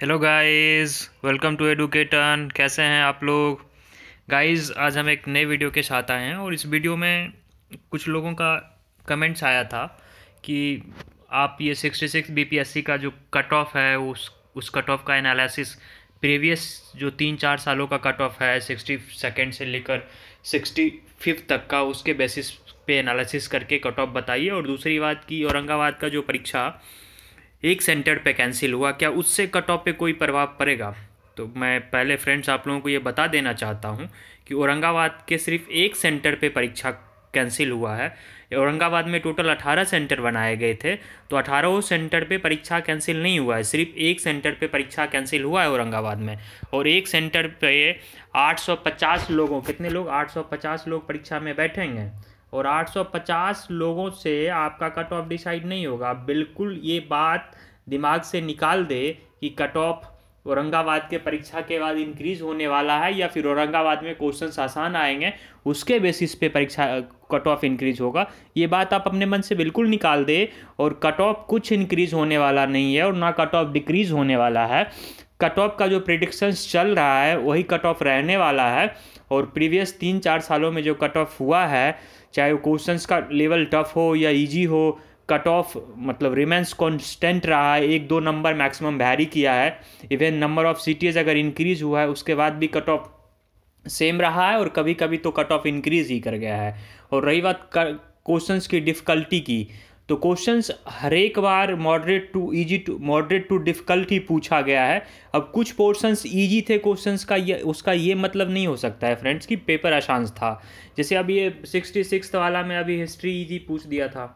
hello guys welcome to एडुकेटन कैसे हैं आप लोग गाइस आज हम एक नए वीडियो के साथ आए हैं और इस वीडियो में कुछ लोगों का कमेंट्स आया था कि आप ये 66 बीपीएससी का जो कट ऑफ है उस उस कट ऑफ का एनालिसिस प्रीवियस जो तीन चार सालों का कट ऑफ है सिक्सटी सेकेंड से लेकर सिक्सटी फिफ्थ तक का उसके बेसिस पे एनालिसिस करके कट ऑफ बताइए और दूसरी बात की औरंगाबाद का जो परीक्षा एक सेंटर पे कैंसिल हुआ क्या उससे कट ऑफ पे कोई प्रभाव पड़ेगा तो मैं पहले फ्रेंड्स आप लोगों को ये बता देना चाहता हूँ कि औरंगाबाद के सिर्फ एक सेंटर पे परीक्षा कैंसिल हुआ है औरंगाबाद में टोटल 18 सेंटर बनाए गए थे तो अठारहों सेंटर पे परीक्षा कैंसिल नहीं हुआ है सिर्फ एक सेंटर पे परीक्षा कैंसिल हुआ है औरंगाबाद में और एक सेंटर पे 850 लोगों कितने लोग 850 लोग परीक्षा में बैठेंगे और 850 लोगों से आपका कट ऑफ डिसाइड नहीं होगा बिल्कुल ये बात दिमाग से निकाल दे कि कट ऑफ औरंगाबाद के परीक्षा के बाद इंक्रीज होने वाला है या फिर औरंगाबाद में क्वेश्चन आसान आएंगे उसके बेसिस पे परीक्षा कट ऑफ इंक्रीज होगा ये बात आप अपने मन से बिल्कुल निकाल दे और कट ऑफ कुछ इंक्रीज होने वाला नहीं है और ना कट ऑफ डिक्रीज होने वाला है कट ऑफ का जो प्रिडिक्शंस चल रहा है वही कट ऑफ रहने वाला है और प्रीवियस तीन चार सालों में जो कट ऑफ हुआ है चाहे वो क्वेश्चंस का लेवल टफ हो या इजी हो कट ऑफ मतलब रिमेंस कॉन्स्टेंट रहा है एक दो नंबर मैक्सिमम वैरी किया है इवन नंबर ऑफ सिटीज़ अगर इंक्रीज़ हुआ है उसके बाद भी कट ऑफ सेम रहा है और कभी कभी तो कट ऑफ इंक्रीज़ ही कर गया है और रही बात क्वेश्चंस की डिफ़िकल्टी की तो क्वेश्चंस हर एक बार moderate to easy to moderate to difficult पूछा गया है अब कुछ पोर्शंस इजी थे क्वेश्चंस का ये उसका ये मतलब नहीं हो सकता है फ्रेंड्स कि पेपर आसान था जैसे अभी ये सिक्सटी सिक्स वाला में अभी हिस्ट्री इजी पूछ दिया था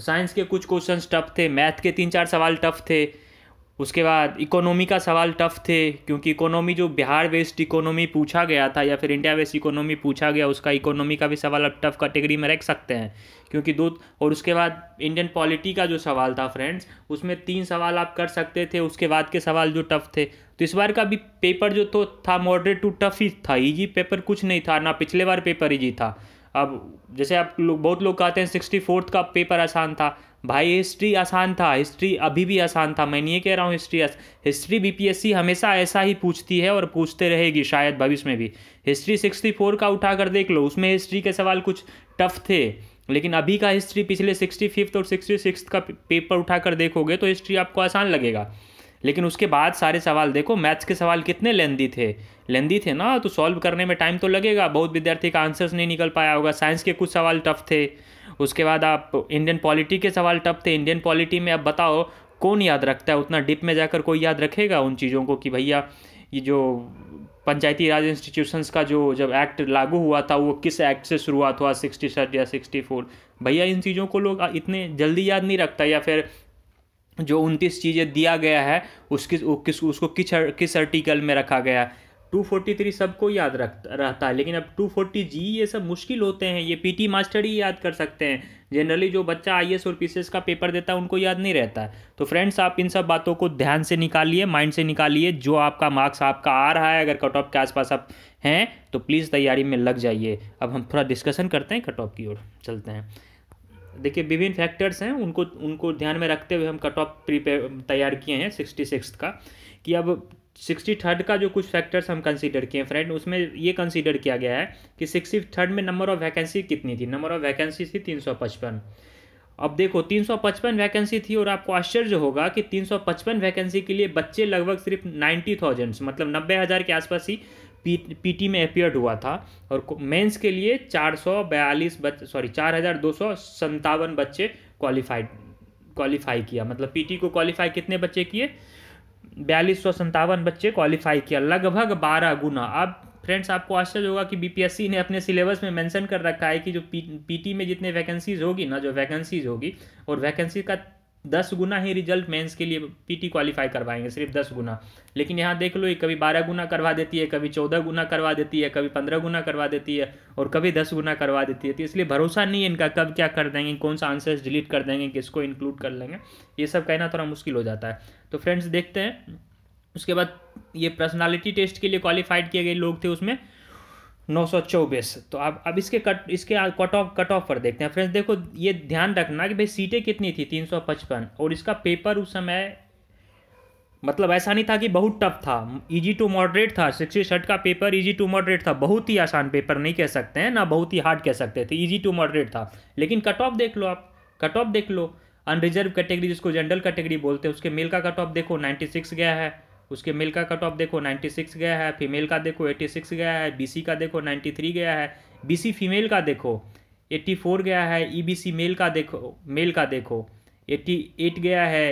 साइंस के कुछ क्वेश्चन टफ थे मैथ के तीन चार सवाल टफ थे उसके बाद इकोनॉमी का सवाल टफ थे क्योंकि इकोनॉमी जो बिहार बेस्ड इकोनॉमी पूछा गया था या फिर इंडिया बेस्ड इकोनॉमी पूछा गया उसका इकोनॉमी का भी सवाल आप टफ कैटेगरी में रख सकते हैं क्योंकि दो और उसके बाद इंडियन पॉलिटी का जो सवाल था फ्रेंड्स उसमें तीन सवाल आप कर सकते थे उसके बाद के सवाल जो टफ थे तो इस बार का भी पेपर जो तो था मॉडरेट टू टफ ही था ईजी पेपर कुछ नहीं था ना पिछले बार पेपर ईजी था अब जैसे आप लोग बहुत लोग कहते हैं सिक्सटी फोर्थ का पेपर आसान था भाई हिस्ट्री आसान था हिस्ट्री अभी भी आसान था मैं नहीं कह रहा हूँ हिस्ट्री आस... हिस्ट्री बीपीएससी हमेशा ऐसा ही पूछती है और पूछते रहेगी शायद भविष्य में भी हिस्ट्री सिक्सटी फोर का उठा कर देख लो उसमें हिस्ट्री के सवाल कुछ टफ थे लेकिन अभी का हिस्ट्री पिछले सिक्सटी फिफ्थ और सिक्सटी सिक्स का पेपर उठा कर देखोगे तो हिस्ट्री आपको आसान लगेगा लेकिन उसके बाद सारे सवाल देखो मैथ्स के सवाल कितने लेंदी थे लेंदी थे ना तो सॉल्व करने में टाइम तो लगेगा बहुत विद्यार्थी का आंसर्स नहीं निकल पाया होगा साइंस के कुछ सवाल टफ थे उसके बाद आप इंडियन पॉलिटी के सवाल टफ थे इंडियन पॉलिटी में आप बताओ कौन याद रखता है उतना डिप में जाकर कोई याद रखेगा उन चीज़ों को कि भैया ये जो पंचायती राज इंस्टीट्यूशंस का जो जब एक्ट लागू हुआ था वो किस एक्ट से शुरुआत हुआ सिक्सटी सेट या सिक्सटी फोर भैया इन चीज़ों को लोग इतने जल्दी याद नहीं रखता या फिर जो उनतीस चीज़ें दिया गया है उसकी किस उसको किस किस आर्टिकल में रखा गया है टू फोर्टी थ्री सबको याद रख रहता है लेकिन अब टू फोर्टी जी ये सब मुश्किल होते हैं ये पीटी मास्टर ही याद कर सकते हैं जनरली जो बच्चा आई और पी का पेपर देता है उनको याद नहीं रहता है तो फ्रेंड्स आप इन सब बातों को ध्यान से निकालिए माइंड से निकालिए जो आपका मार्क्स आपका आ रहा है अगर कट ऑफ के आसपास आप हैं तो प्लीज़ तैयारी में लग जाइए अब हम थोड़ा डिस्कशन करते हैं कट ऑफ की ओर चलते हैं देखिए विभिन्न फैक्टर्स हैं उनको उनको ध्यान में रखते हुए हम कट ऑफ प्रीपेयर तैयार किए हैं सिक्सटी सिक्स का कि अब सिक्सटी थर्ड का जो कुछ फैक्टर्स हम कंसीडर किए फ्रेंड उसमें ये कंसीडर किया गया है कि सिक्सटी थर्ड में नंबर ऑफ वैकेंसी कितनी थी नंबर ऑफ वैकेंसी थी तीन सौ पचपन अब देखो तीन सौ पचपन वैकेंसी थी और आपको आश्चर्य होगा कि तीन सौ पचपन वैकेंसी के लिए बच्चे लगभग सिर्फ नाइन्टी थाउजेंड्स मतलब नब्बे हज़ार के आसपास ही पी टी में अपियर्ड हुआ था और मेंस के लिए चार सौ बयालीस बच्चे सॉरी चार हज़ार दो सौ संतावन बच्चे क्वालिफाइड क्वालिफाई किया मतलब पीटी को क्वालिफाई कितने बच्चे किए बयालीस सौ संतावन बच्चे क्वालिफाई किया लगभग बारह गुना अब फ्रेंड्स आपको आश्चर्य होगा कि बीपीएससी ने अपने सिलेबस में मेंशन कर रखा है कि जो पीटी में जितने वैकेंसीज होगी ना जो वैकेंसीज होगी और वैकेंसी का दस गुना ही रिजल्ट मेंस के लिए पीटी क्वालिफाई करवाएंगे सिर्फ दस गुना लेकिन यहाँ देख लो ये कभी बारह गुना करवा देती है कभी चौदह गुना करवा देती है कभी पंद्रह गुना करवा देती है और कभी दस गुना करवा देती है तो इसलिए भरोसा नहीं है इनका कब क्या कर देंगे कौन सा आंसर्स डिलीट कर देंगे किसको इंक्लूड कर लेंगे ये सब कहना थोड़ा मुश्किल हो जाता है तो फ्रेंड्स देखते हैं उसके बाद ये पर्सनालिटी टेस्ट के लिए क्वालिफाइड किए गए लोग थे उसमें नौ सौ चौबीस तो आप अब इसके कट इसके कट ऑफ कट ऑफ पर देखते हैं फ्रेंड्स देखो ये ध्यान रखना कि भाई सीटें कितनी थी तीन सौ पचपन और इसका पेपर उस समय मतलब ऐसा नहीं था कि बहुत टफ था इजी टू मॉडरेट था सिक्सटी शर्ट का पेपर इजी टू मॉडरेट था बहुत ही आसान पेपर नहीं कह सकते हैं ना बहुत ही हार्ड कह सकते थे इजी टू मॉडरेट था लेकिन कट ऑफ देख लो आप कट ऑफ देख लो अनरिजर्व कैटेगरी जिसको जनरल कैटेगरी बोलते हैं उसके मेल का कट ऑफ देखो नाइन्टी सिक्स गया है उसके मेल का कट ऑफ देखो 96 गया है फीमेल का देखो 86 गया है बीसी का देखो 93 गया है बीसी फीमेल का देखो 84 गया है ईबीसी e मेल का देखो मेल का देखो 88 गया है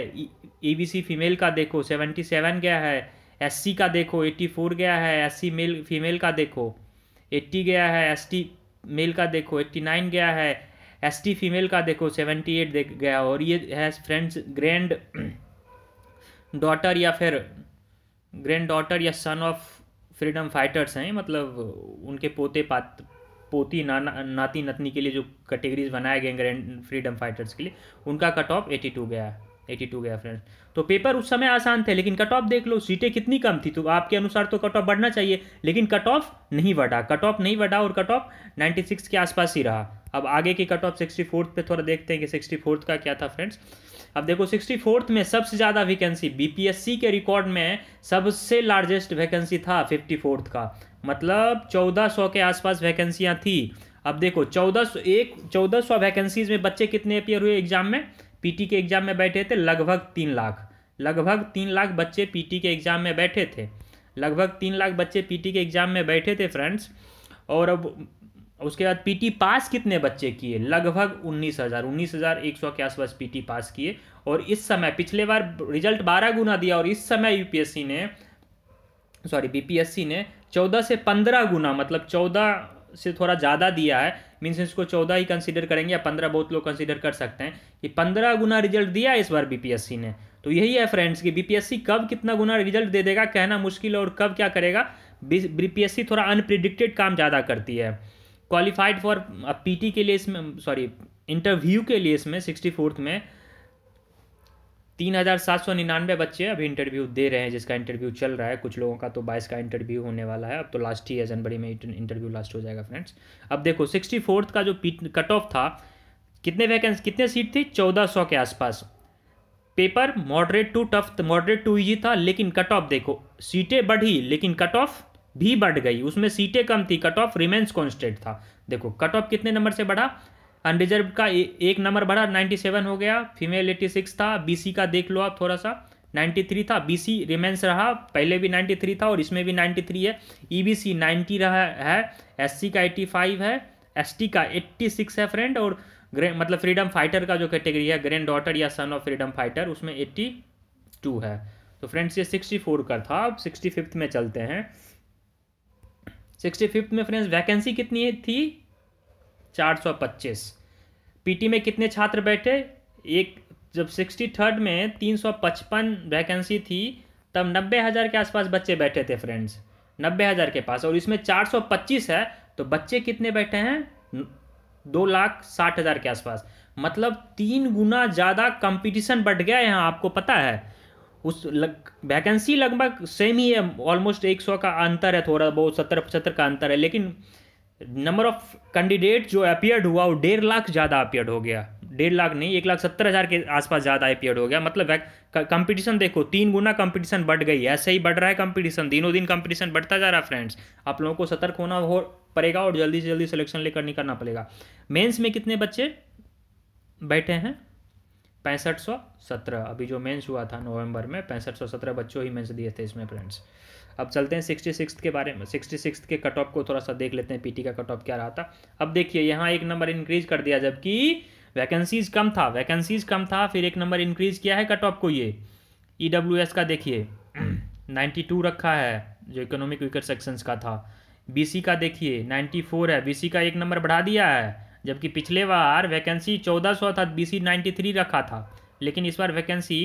ईबीसी e, फीमेल e का देखो 77 गया है एससी का देखो 84 गया है एससी मेल फीमेल का देखो 80 गया है एसटी मेल का देखो 89 गया है एसटी फीमेल का देखो 78 देख गया और ये है फ्रेंड्स ग्रैंड डॉटर या फिर ग्रैंड डॉटर या सन ऑफ फ्रीडम फाइटर्स हैं मतलब उनके पोते पात पोती नाना नाती नतनी के लिए जो कैटेगरीज बनाए गए ग्रैंड फ्रीडम फाइटर्स के लिए उनका कट ऑफ एटी टू गया एटी टू गया फ्रेंड तो पेपर उस समय आसान थे लेकिन कट ऑफ देख लो सीटें कितनी कम थी तो आपके अनुसार तो कट ऑफ बढ़ना चाहिए लेकिन कट ऑफ नहीं बढ़ा कट ऑफ नहीं बढ़ा और कट ऑफ नाइन्टी सिक्स के आसपास ही रहा अब आगे की कट ऑफ सिक्सटी फोर्थ पर थोड़ा देखते हैं कि सिक्सटी फोर्थ का क्या था फ्रेंड्स अब देखो सिक्सटी फोर्थ में सबसे ज़्यादा वैकेंसी बीपीएससी के रिकॉर्ड में सबसे लार्जेस्ट वैकेंसी था फिफ्टी फोर्थ का मतलब चौदह सौ के आसपास वैकेंसियाँ थी अब देखो चौदह सौ एक चौदह सौ वैकेंसीज में बच्चे कितने अपियर हुए एग्जाम में पी के एग्जाम में बैठे थे लगभग तीन लाख लगभग तीन लाख बच्चे पी के एग्जाम में बैठे थे लगभग तीन लाख बच्चे पी के एग्जाम में बैठे थे फ्रेंड्स और अब उसके बाद पीटी पास कितने बच्चे किए लगभग उन्नीस हज़ार उन्नीस हज़ार एक सौ के आसपास पीटी पास किए और इस समय पिछले बार रिजल्ट बारह गुना दिया और इस समय यूपीएससी ने सॉरी बीपीएससी ने चौदह से पंद्रह गुना मतलब चौदह से थोड़ा ज़्यादा दिया है मीन्स इसको चौदह ही कंसिडर करेंगे या पंद्रह बहुत लोग कंसिडर कर सकते हैं कि पंद्रह गुना रिजल्ट दिया इस बार बीपीएससी ने तो यही है फ्रेंड्स कि बीपीएससी कब कितना गुना रिजल्ट दे देगा कहना मुश्किल है और कब क्या करेगा बीपीएससी थोड़ा अनप्रिडिक्टेड काम ज़्यादा करती है क्वालिफाइड फॉर पीटी के लिए इसमें सॉरी इंटरव्यू के लिए इसमें सिक्सटी फोर्थ में तीन हज़ार सात सौ निन्यानवे बच्चे अभी इंटरव्यू दे रहे हैं जिसका इंटरव्यू चल रहा है कुछ लोगों का तो बाईस का इंटरव्यू होने वाला है अब तो लास्ट ही है जनवरी में इंटरव्यू लास्ट हो जाएगा फ्रेंड्स अब देखो सिक्सटी फोर्थ का जो कट ऑफ था कितने वैकेंसी कितने सीट थी चौदह सौ के आसपास paper moderate to tough moderate to easy था लेकिन कट ऑफ देखो सीटें बढ़ी लेकिन कट ऑफ भी बढ़ गई उसमें सीटें कम थी कट ऑफ रिमेंस कॉन्स्टेंट था देखो कट ऑफ कितने नंबर से बढ़ा अनरिजर्व का ए, एक नंबर बढ़ा नाइन्टी सेवन हो गया फीमेल सिक्स था बीसी का देख लो आप थोड़ा सा नाइन्टी थ्री था बीसी रिमेंस रहा पहले भी नाइन्टी थ्री था और इसमें भी नाइन्टी थ्री है ई बी सी नाइन्टी रहा है एस सी का एट्टी फाइव है एस टी का एट्टी सिक्स है फ्रेंड और ग्रे मतलब फ्रीडम फाइटर का जो कैटेगरी है ग्रैंड डॉटर या सन ऑफ फ्रीडम फाइटर उसमें एट्टी टू है तो फ्रेंड्स ये सिक्सटी फोर का था अब सिक्सटी फिफ्थ में चलते हैं सिक्सटी फिफ्थ में फ्रेंड्स वैकेंसी कितनी थी चार सौ पच्चीस पीटी में कितने छात्र बैठे एक जब सिक्सटी थर्ड में तीन सौ पचपन वैकेंसी थी तब नब्बे हज़ार के आसपास बच्चे बैठे थे फ्रेंड्स नब्बे हज़ार के पास और इसमें चार सौ पच्चीस है तो बच्चे कितने बैठे हैं दो लाख साठ हज़ार के आसपास मतलब तीन गुना ज़्यादा कंपटीशन बढ़ गया यहाँ आपको पता है उस लग वैकेंसी लगभग सेम ही है ऑलमोस्ट एक सौ का अंतर है थोड़ा बहुत सत्तर पचहत्तर का अंतर है लेकिन नंबर ऑफ कैंडिडेट जो अपियर्ड हुआ वो डेढ़ लाख ज़्यादा अपियर्ड हो गया डेढ़ लाख नहीं एक लाख सत्तर हज़ार के आसपास ज़्यादा अपियर्ड हो गया मतलब कंपटीशन देखो तीन गुना कंपटीशन बढ़ गई है ऐसे ही बढ़ रहा है कंपटीशन दिनों दिन कंपटीशन बढ़ता जा रहा है फ्रेंड्स आप लोगों को सतर्क होना हो पड़ेगा और जल्दी से जल्दी सिलेक्शन लेकर निकलना पड़ेगा मेंस में कितने बच्चे बैठे हैं पैंसठ सौ सत्रह अभी जो मेंस हुआ था नवंबर में पैंसठ सौ सत्रह बच्चों ही मेंस दिए थे इसमें फ्रेंड्स अब चलते हैं सिक्सटी सिक्स के बारे में सिक्सटी सिक्स के कट ऑफ को थोड़ा सा देख लेते हैं पीटी का कट ऑफ क्या रहा था अब देखिए यहाँ एक नंबर इंक्रीज कर दिया जबकि वैकेंसीज कम था वैकेंसीज कम था फिर एक नंबर इंक्रीज किया है कट ऑफ को ये ई डब्ल्यू एस का देखिए नाइन्टी टू रखा है जो इकोनॉमिक विकर सेक्शंस का था बी सी का देखिए नाइन्टी फोर है बी सी का एक नंबर बढ़ा दिया है जबकि पिछले बार वैकेंसी चौदह सौ था बी सी नाइन्टी थ्री रखा था लेकिन इस बार वैकेंसी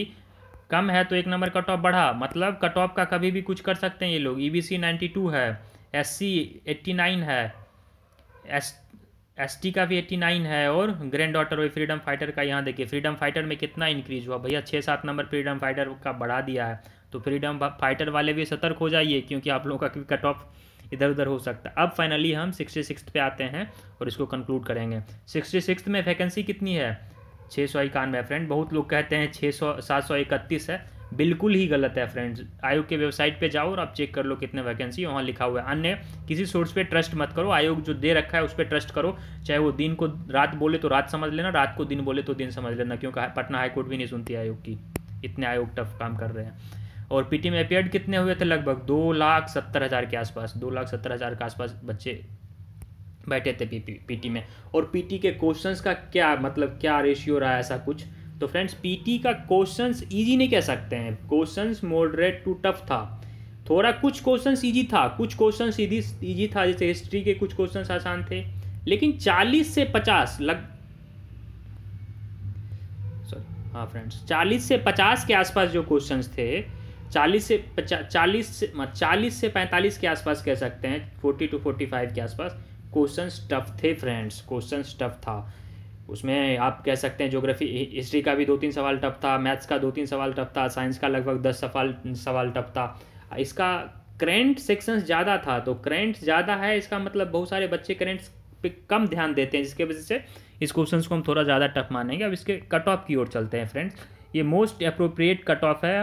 कम है तो एक नंबर कट ऑफ बढ़ा मतलब कट ऑफ का कभी भी कुछ कर सकते हैं ये लोग E B C ninety two है एस सी एट्टी नाइन है एस एस टी का भी एट्टी नाइन है और ग्रैंड डॉटर वही फ्रीडम फाइटर का यहाँ देखिए फ्रीडम फाइटर में कितना इंक्रीज हुआ भैया छः सात नंबर फ्रीडम फाइटर का बढ़ा दिया है तो फ्रीडम फाइटर वाले भी सतर्क हो जाइए क्योंकि आप लोगों का कट ऑफ इधर उधर हो सकता है अब फाइनली हम सिक्सटी सिक्स पे आते हैं और इसको कंक्लूड करेंगे सिक्सटी सिक्स में वैकेंसी कितनी है छः सौ इक्यानवे फ्रेंड बहुत लोग कहते हैं छः सौ सात सौ इकतीस है बिल्कुल ही गलत है फ्रेंड्स आयोग के वेबसाइट पे जाओ और आप चेक कर लो कितने वैकेंसी वहाँ लिखा हुआ है अन्य किसी सोर्स पे ट्रस्ट मत करो आयोग जो दे रखा है उस पर ट्रस्ट करो चाहे वो दिन को रात बोले तो रात समझ लेना रात को दिन बोले तो दिन समझ लेना क्योंकि पटना हाईकोर्ट भी नहीं सुनती आयोग की इतने आयोग टफ काम कर रहे हैं और पीटी में अपेयर्ड कितने हुए थे लगभग दो लाख सत्तर हज़ार के आसपास दो लाख सत्तर हज़ार के आसपास बच्चे बैठे थे पी टी में और पीटी के क्वेश्चंस का क्या मतलब क्या रेशियो रहा ऐसा कुछ तो फ्रेंड्स टी का क्वेश्चंस इजी नहीं कह सकते हैं क्वेश्चंस मॉडरेट टू टफ था थोड़ा कुछ क्वेश्चंस इजी था कुछ क्वेश्चंस इजी इजी था जैसे हिस्ट्री के कुछ क्वेश्चंस आसान थे लेकिन 40 से 50 लग सॉरी हाँ फ्रेंड्स 40 से 50 के आसपास जो क्वेश्चंस थे चालीस से पचास चालीस से चालीस से पैंतालीस के आसपास कह सकते हैं फोर्टी टू फोर्टी फाइव के आसपास क्वेश्चन टफ थे फ्रेंड्स क्वेश्चन टफ था उसमें आप कह सकते हैं ज्योग्राफी हिस्ट्री का भी दो तीन सवाल टफ था मैथ्स का दो तीन सवाल टफ था साइंस का लगभग दस सवाल सवाल टफ था इसका करेंट सेक्शंस ज़्यादा था तो करेंट ज़्यादा है इसका मतलब बहुत सारे बच्चे करेंट्स पे कम ध्यान देते हैं जिसके वजह से इस क्वेश्चन को हम थोड़ा ज़्यादा टफ मानेंगे अब इसके कट ऑफ की ओर चलते हैं फ्रेंड्स ये मोस्ट अप्रोप्रिएट कट ऑफ है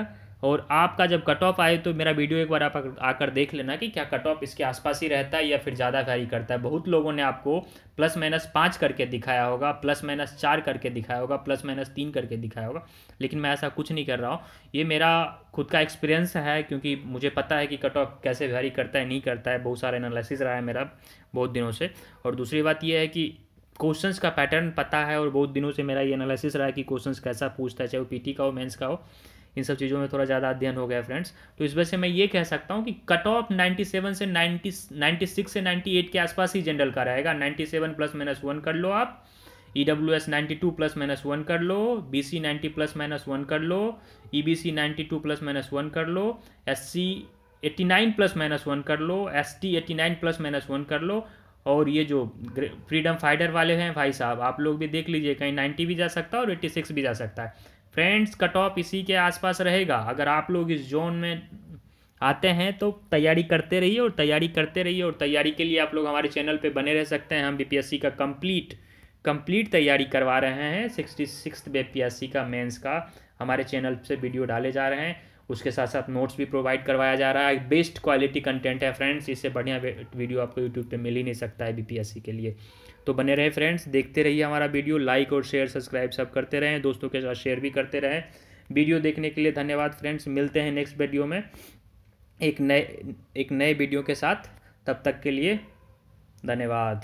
और आपका जब कट ऑफ आए तो मेरा वीडियो एक बार आप आकर देख लेना कि क्या कट ऑफ इसके आसपास ही रहता है या फिर ज़्यादा वैरी करता है बहुत लोगों ने आपको प्लस माइनस पाँच करके दिखाया होगा प्लस माइनस चार करके दिखाया होगा प्लस माइनस तीन करके दिखाया होगा लेकिन मैं ऐसा कुछ नहीं कर रहा हूँ ये मेरा खुद का एक्सपीरियंस है क्योंकि मुझे पता है कि कट ऑफ कैसे वैरी करता है नहीं करता है बहुत सारा एनालिसिस रहा है मेरा बहुत दिनों से और दूसरी बात यह है कि क्वेश्चंस का पैटर्न पता है और बहुत दिनों से मेरा ये एनालिसिस रहा है कि क्वेश्चंस कैसा पूछता है चाहे वो पीटी का हो मेंस का हो इन सब चीज़ों में थोड़ा ज़्यादा अध्ययन हो गया फ्रेंड्स तो इस वजह से मैं ये कह सकता हूँ कि कट ऑफ 97 से 90 96 से 98 के आसपास ही जनरल का रहेगा 97 प्लस माइनस वन कर लो आप E W S ninety two plus minus one कर लो B C ninety plus minus one कर लो E B C ninety two plus minus one कर लो S C eighty nine plus minus one कर लो S T eighty nine plus minus one कर लो और ये जो फ्रीडम फाइटर वाले हैं भाई साहब आप लोग भी देख लीजिए कहीं नाइन्टी भी जा सकता है और एट्टी सिक्स भी जा सकता है फ्रेंड्स कट ऑफ इसी के आसपास रहेगा अगर आप लोग इस जोन में आते हैं तो तैयारी करते रहिए और तैयारी करते रहिए और तैयारी के लिए आप लोग हमारे चैनल पे बने रह सकते हैं हम बीपीएससी का कंप्लीट कंप्लीट तैयारी करवा रहे हैं सिक्सटी सिक्स बी का मेंस का हमारे चैनल से वीडियो डाले जा रहे हैं उसके साथ साथ नोट्स भी प्रोवाइड करवाया जा रहा है बेस्ट क्वालिटी कंटेंट है फ्रेंड्स इससे बढ़िया वीडियो आपको यूट्यूब पे मिल ही नहीं सकता है बीपीएससी के लिए तो बने रहे फ्रेंड्स देखते रहिए हमारा वीडियो लाइक और शेयर सब्सक्राइब सब करते रहें दोस्तों के साथ शेयर भी करते रहें वीडियो देखने के लिए धन्यवाद फ्रेंड्स मिलते हैं नेक्स्ट वीडियो में एक नए एक नए वीडियो के साथ तब तक के लिए धन्यवाद